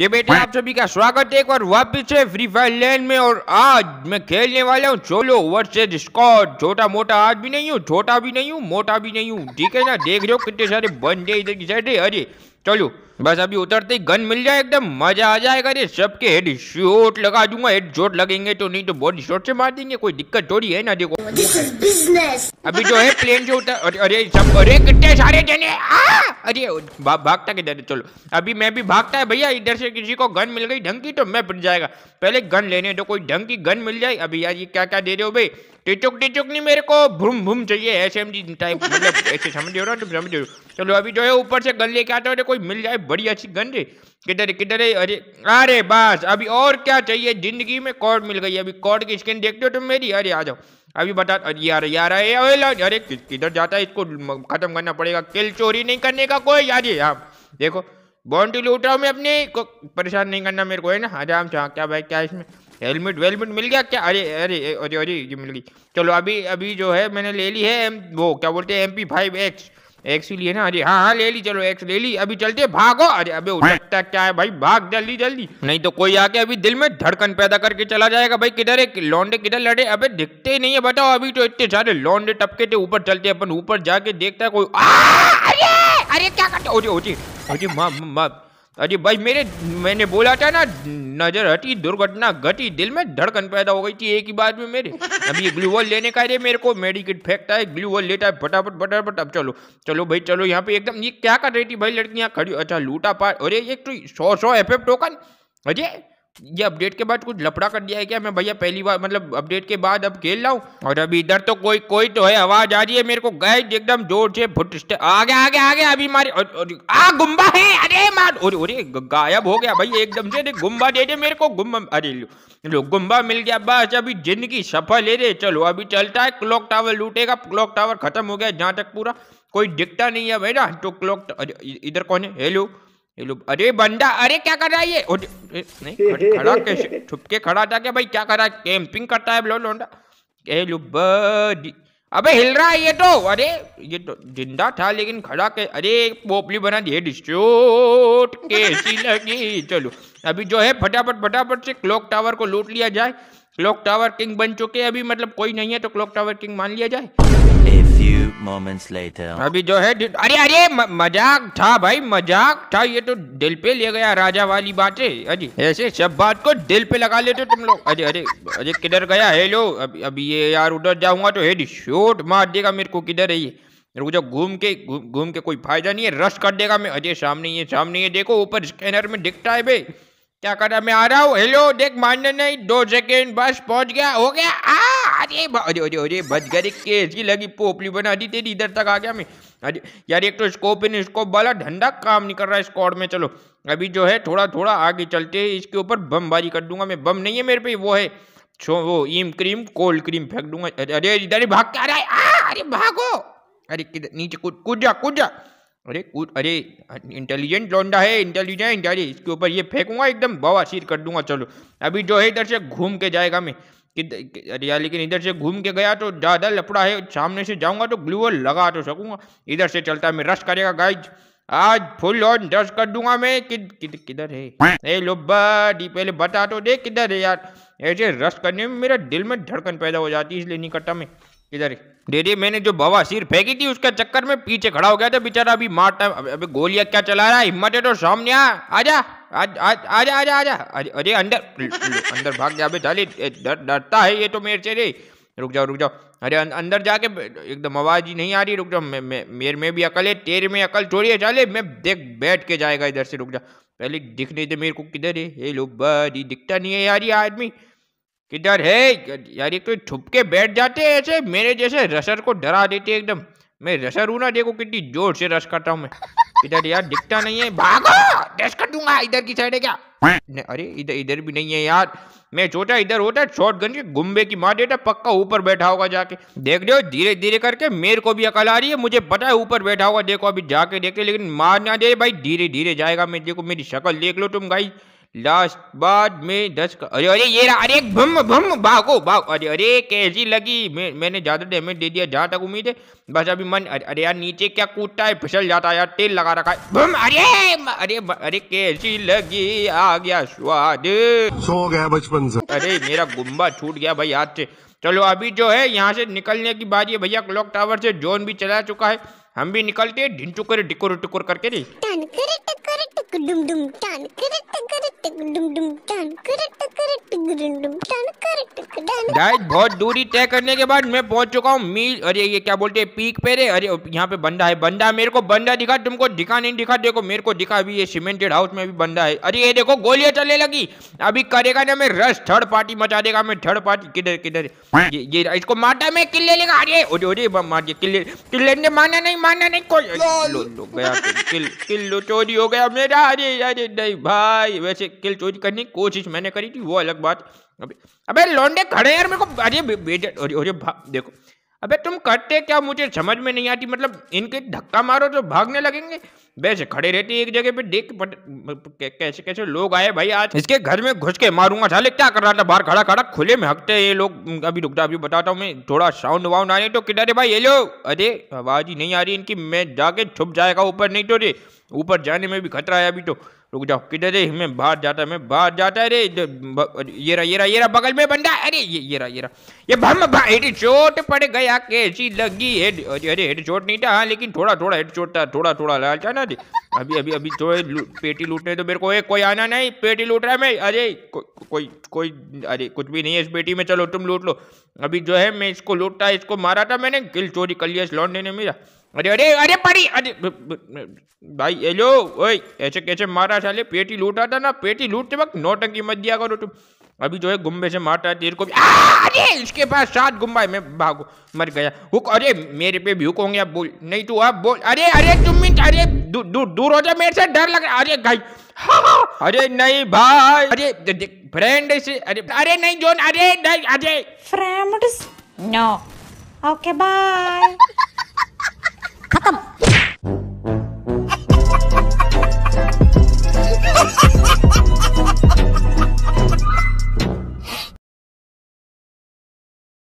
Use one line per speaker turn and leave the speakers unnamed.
ये बेटे आप सभी का स्वागत है एक बार वापिस है फ्री फायर लैंड में और आज मैं खेलने वाला हूँ चोलो वर्सेज स्कॉट छोटा मोटा आज भी नहीं हूँ छोटा भी नहीं हूँ मोटा भी नहीं हूँ ठीक है ना देख रहे हो कितने सारे बंदे इधर की साइड है अरे चलो बस अभी उतरते ही गन मिल जाए एकदम मजा आ जाएगा रे सबके हेड शॉट लगा दूंगा हेड शॉट लगेंगे तो नहीं तो बॉडी शॉट से मार देंगे कोई दिक्कत थोड़ी है ना देखो अभी जो है प्लेन से उतर अरे, अरे सब अरे कितने सारे जने अरे भा, भागता किधर चलो अभी मैं भी भागता है भैया इधर से किसी को गन मिल गई ढंग की तो मैं पिट जाएगा पहले गन लेने तो कोई ढंग की गन मिल जाए अभी यार ये क्या क्या दे रहे हो भाई टिचुक टिचुक नहीं मेरे को भूम भूम चाहिए ऐसे एम जी टाइप मतलब ऐसे समझ रहे हो ना तुम समझ रहे हो चलो अभी जो है ऊपर से गन लेके आता हूँ कोई मिल जाए बड़ी अच्छी गन रे किधर किधर है अरे अरे बस अभी और क्या चाहिए जिंदगी में कॉर्ड मिल गई अभी कॉर्ड की स्किन देखते हो तुम मेरी अरे आ जाओ अभी बता यार यार अरे अरे किधर जाता है इसको खत्म करना पड़ेगा किल चोरी नहीं करने का कोई यार ये आप देखो बाउंड्री लूट रहा हूँ मैं अपने को परेशान नहीं करना मेरे को है ना आराम से हाँ, क्या भाई क्या इसमें हेलमेट वेलमेट मिल गया क्या अरे अरे अरे अरे ये मिल गई चलो अभी अभी जो है मैंने ले ली है वो क्या बोलते हैं M P five X X ही लिए ना अरे हाँ हाँ ले ली चलो एक्स ले ली अभी चलते भागो अरे अबे उठता क्या है भाई भाग जल्दी जल्दी नहीं तो कोई आके अभी दिल में धड़कन पैदा करके चला जाएगा भाई किधर है लौंडे किधर लड़े अबे दिखते ही नहीं है बताओ अभी तो इतने सारे लौंडे टपके थे ऊपर चलते अपन ऊपर जाके देखता है कोई अरे अरे क्या करते माँ माँ अरे भाई मेरे मैंने बोला था ना नजर हटी दुर्घटना घटी दिल में धड़कन पैदा हो गई थी एक ही बात में मेरे अभी ये ग्लू वॉल लेने का रे मेरे को मेडिकेट फेंकता है ग्लू वॉल लेता है फटाफट फटाफट अब चलो चलो भाई चलो यहाँ पे एकदम ये क्या कर रही थी भाई लड़कियाँ खड़ी अच्छा लूटा पार अरे एक तो सौ सौ एफ टोकन अजय ये अपडेट के बाद कुछ लपड़ा कर दिया है क्या मैं भैया पहली बार मतलब अपडेट के बाद अब खेल रहा हूँ और अभी इधर तो कोई कोई तो है आवाज आ रही है मेरे को गए एकदम जोर से फुट आगे आगे आगे अभी मारे और, और, आ गुम्बा है अरे मार और अरे गायब हो गया भाई एकदम से गुम्बा दे दे मेरे को गुम्बा अरे लो, लो गुम्बा मिल गया बस अभी जिंदगी सफल है रे चलो अभी चलता है क्लॉक टावर लूटेगा क्लॉक टावर खत्म हो गया जहाँ तक पूरा कोई दिखता नहीं है मेरा तो क्लॉक इधर कौन है हेलो ये लोग अरे बंदा अरे क्या कर रहा है ये नहीं खड़ा कैसे छुपके खड़ा था क्या भाई क्या कर रहा है कैंपिंग करता है लोल लोंडा ये लोग अबे हिल रहा है ये तो अरे ये तो जिंदा था लेकिन खड़ा के अरे पोपली बना दिए डिस्ट्रोट कैसी लगी चलो अभी जो है फटाफट फटाफट से क्लॉक टावर को लूट लिया जाए क्लॉक टावर किंग बन चुके अभी मतलब कोई नहीं है तो क्लॉक टावर किंग मान लिया जाए ए, moments later. अभी जो है अरे अरे मजाक था भाई मजाक था ये तो दिल पे ले गया राजा वाली बातें अजी ऐसे सब बात को दिल पे लगा लेते तुम लोग अरे अरे अरे किधर गया हेलो अभी अभी ये यार उधर जाऊंगा तो हेड शॉट मार देगा मेरे को किधर है ये रुक जाओ घूम के घूम के कोई फायदा नहीं है रश कर देगा मैं अजय सामने ये सामने ये देखो ऊपर स्कैनर में दिखता है भाई क्या कर रहा मैं आ रहा हूँ हेलो देख मानना नहीं दो सेकेंड बस पहुंच गया हो गया आ अरे अरे अरे अरे बच गई कैसी लगी पोपली बना दी तेरी इधर तक आ गया मैं अरे यार एक तो स्कोप है स्कोप वाला धंधा काम नहीं कर रहा है स्कॉड में चलो अभी जो है थोड़ा थोड़ा आगे चलते हैं इसके ऊपर बमबारी कर दूंगा मैं बम नहीं है मेरे पे वो है छो वो ईम क्रीम कोल्ड क्रीम फेंक दूंगा अरे अरे इधर भाग के आ रहा है अरे भागो अरे नीचे कूद कूद जा कूद जा अरे कूद अरे इंटेलिजेंट लौंडा है इंटेलिजेंट अरे इसके ऊपर ये फेंकूंगा एकदम बवा सिर कर दूंगा चलो अभी जो है इधर से घूम के जाएगा मैं अरे यार लेकिन इधर से घूम के गया तो ज़्यादा लपड़ा है सामने से जाऊंगा तो ग्लूअर लगा तो सकूंगा इधर से चलता मैं रश करेगा गाइज आज फुल ऑन रश कर दूंगा मैं कि, कि, किधर है ए लोबा डी पहले बता तो दे किधर है यार ऐसे रश करने में मेरा दिल में धड़कन पैदा हो जाती है इसलिए नहीं करता मैं इधर डेडी मैंने जो बवा सिर फेंकी थी उसके चक्कर में पीछे खड़ा हो गया था बेचारा अभी मार टाइम अभी, अभी गोलियां क्या चला रहा है हिम्मत है तो सामने आ आजा आज आज आजा आजा अरे अंदर अंदर भाग अभी चाली डरता है ये तो मेरे से रे रुक जाओ रुक जाओ अरे अं, अंदर जाके एकदम आवाज ही नहीं आ रही रुक जाओ मे, मे, मेरे में भी अकल है तेरे में अकल छोड़िए चाले मैं देख बैठ के जाएगा इधर से रुक जाओ पहले दिख नहीं थे मेरे को किधर है ये लो बड़ी दिखता नहीं है यार ये आदमी किधर है यार एक तो के बैठ जाते हैं ऐसे मेरे जैसे रसर को डरा देते एकदम मैं रसर हूँ ना देखो कितनी जोर से रस करता हूँ मैं इधर यार दिखता नहीं है भागो डैश कर दूंगा इधर की साइड है क्या अरे इधर इधर भी नहीं है यार मैं छोटा इधर होता है शॉर्ट गन के गुम्बे की मार देता पक्का ऊपर बैठा होगा जाके देख लो धीरे धीरे करके मेरे को भी अकल आ रही है मुझे पता है ऊपर बैठा होगा देखो अभी जाके देखते लेकिन मार ना दे भाई धीरे धीरे जाएगा मैं देखो मेरी शक्ल देख लो तुम गाई लास्ट बाद में दस का अरे अरे ये रहा अरे भम भम भागो भागो अरे अरे कैसी लगी मैं मैंने ज़्यादा डैमेज दे दिया जहाँ तक उम्मीद है बस अभी मन अरे, अरे यार नीचे क्या कूदता है फिसल जाता है यार तेल लगा रखा है भम अरे अरे अरे कैसी लगी आ गया स्वाद सो गया बचपन से अरे मेरा गुम्बा छूट गया भाई हाथ से चलो अभी जो है यहाँ से निकलने की बात है भैया क्लॉक टावर से जोन भी चला चुका है हम भी निकलते हैं ढिंचुकर टिकुर टिकुर करके नहीं குடும் டும் டான் கரட்டு கரட்டு குடும் டும் டான் கரட்டு கரட்டு குடும் டும் டான் கரட்டு गाइस बहुत दूरी तय करने के बाद मैं पहुंच चुका हूँ मील अरे ये क्या बोलते हैं पीक पे रे अरे यहाँ पे बंदा है बंदा मेरे को बंदा दिखा तुमको दिखा नहीं दिखा देखो मेरे को दिखा अभी ये सीमेंटेड हाउस में भी बंदा है अरे ये देखो गोलियां चलने लगी अभी करेगा ना मैं रस थर्ड पार्टी मचा देगा मैं थर्ड पार्टी किधर किधर ये, इसको माटा में किले लेगा अरे अरे अरे मार दिया किले किले ने माना नहीं माना नहीं कोई लो, लो, गया किल किल चोरी हो गया मेरा अरे अरे नहीं भाई वैसे किल चोरी करने की कोशिश मैंने करी थी वो अलग बात अबे लौंडे खड़े यार मेरे को अरे अरे देखो अबे तुम करते क्या मुझे समझ में नहीं आती मतलब इनके धक्का मारो तो भागने लगेंगे वैसे खड़े रहती है एक जगह पे देख कैसे कैसे लोग आए भाई आज इसके घर में घुस के मारूंगा साले क्या कर रहा था बाहर खड़ा खड़ा खुले में हकते ये लोग अभी रुकता अभी बताता हूँ मैं थोड़ा साउंड वाउंड आने तो किधर है भाई ये लो अरे आवाज ही नहीं आ रही इनकी मैं जाके छुप जाएगा ऊपर नहीं तो रे ऊपर जाने में भी खतरा है अभी तो रुक जाओ किधर रे मैं बाहर जाता मैं बाहर जाता है अरे ये रहा ये रहा ये रहा बगल में बंदा अरे ये ये रहा ये रहा ये भम हेड चोट पड़ गया कैसी लगी हेड अरे हेड चोट नहीं था हाँ लेकिन थोड़ा थोड़ा हेड चोट था थोड़ा थोड़ा लाल था ना दे अभी अभी अभी जो है लू, पेटी लूटने तो मेरे को एक कोई आना नहीं पेटी लूट रहा है मैं अरे को, कोई कोई अरे कुछ भी नहीं है इस पेटी में चलो तुम लूट लो अभी जो है मैं इसको लूटता इसको मारा था मैंने गिल चोरी कर लिया इस लौंडे ने मेरा अरे अरे अरे पड़ी अरे भाई हेलो ओए ऐसे कैसे मारा साले पेटी लूटा था ना पेटी लूटते वक्त नौटंकी मत दिया करो तुम अभी जो है गुम्बे से मारता है तेरे को भी अरे इसके पास सात गुम्बा है मैं भागो मर गया हुक अरे मेरे पे भी हुक होंगे आप बोल नहीं तू आप बोल अरे अरे तुम अरे दूर दू, दूर हो जा मेरे से डर लग रहा अरे भाई हाँ, हाँ। अरे नहीं भाई अरे फ्रेंड से अरे अरे नहीं जोन अरे नहीं अरे फ्रेंड्स नो ओके बाय